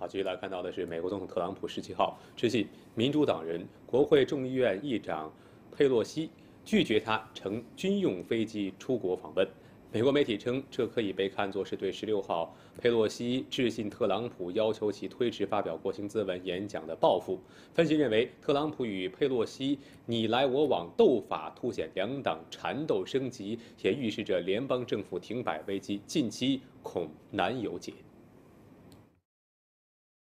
好，接下来看到的是美国总统特朗普十七号致信民主党人、国会众议院议长佩洛西，拒绝他乘军用飞机出国访问。美国媒体称，这可以被看作是对十六号佩洛西致信特朗普要求其推迟发表国情咨文演讲的报复。分析认为，特朗普与佩洛西你来我往斗法，凸显两党缠斗升级，也预示着联邦政府停摆危机近期恐难有解。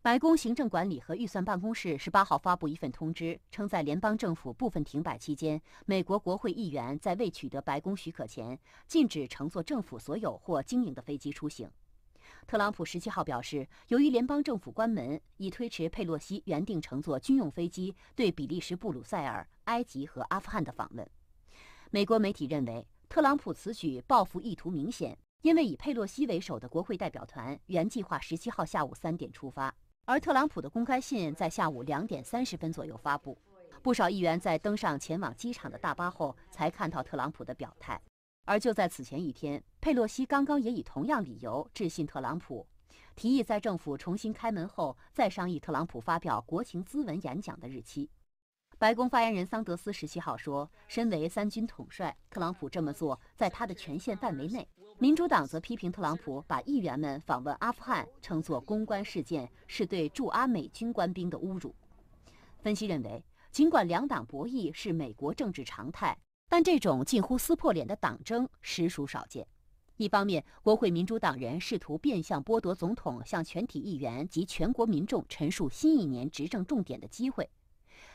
白宫行政管理和预算办公室十八号发布一份通知，称在联邦政府部分停摆期间，美国国会议员在未取得白宫许可前，禁止乘坐政府所有或经营的飞机出行。特朗普十七号表示，由于联邦政府关门，已推迟佩洛西原定乘坐军用飞机对比利时布鲁塞尔、埃及和阿富汗的访问。美国媒体认为，特朗普此举报复意图明显，因为以佩洛西为首的国会代表团原计划十七号下午三点出发。而特朗普的公开信在下午两点三十分左右发布，不少议员在登上前往机场的大巴后才看到特朗普的表态。而就在此前一天，佩洛西刚刚也以同样理由致信特朗普，提议在政府重新开门后再商议特朗普发表国情咨文演讲的日期。白宫发言人桑德斯十七号说：“身为三军统帅，特朗普这么做在他的权限范围内。”民主党则批评特朗普把议员们访问阿富汗称作公关事件，是对驻阿美军官兵的侮辱。分析认为，尽管两党博弈是美国政治常态，但这种近乎撕破脸的党争实属少见。一方面，国会民主党人试图变相剥夺总统向全体议员及全国民众陈述新一年执政重点的机会；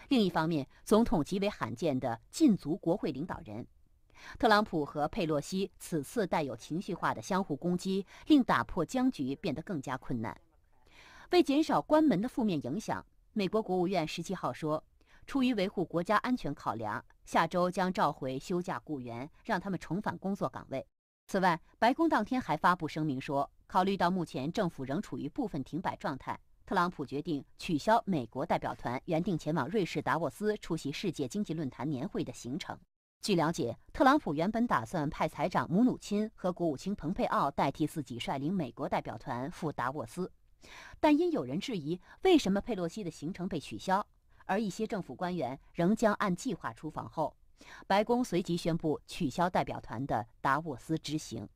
另一方面，总统极为罕见的禁足国会领导人。特朗普和佩洛西此次带有情绪化的相互攻击，令打破僵局变得更加困难。为减少关门的负面影响，美国国务院十七号说，出于维护国家安全考量，下周将召回休假雇员，让他们重返工作岗位。此外，白宫当天还发布声明说，考虑到目前政府仍处于部分停摆状态，特朗普决定取消美国代表团原定前往瑞士达沃斯出席世界经济论坛年会的行程。据了解，特朗普原本打算派财长姆努钦和国务卿蓬佩奥代替自己率领美国代表团赴达沃斯，但因有人质疑为什么佩洛西的行程被取消，而一些政府官员仍将按计划出访后，白宫随即宣布取消代表团的达沃斯之行。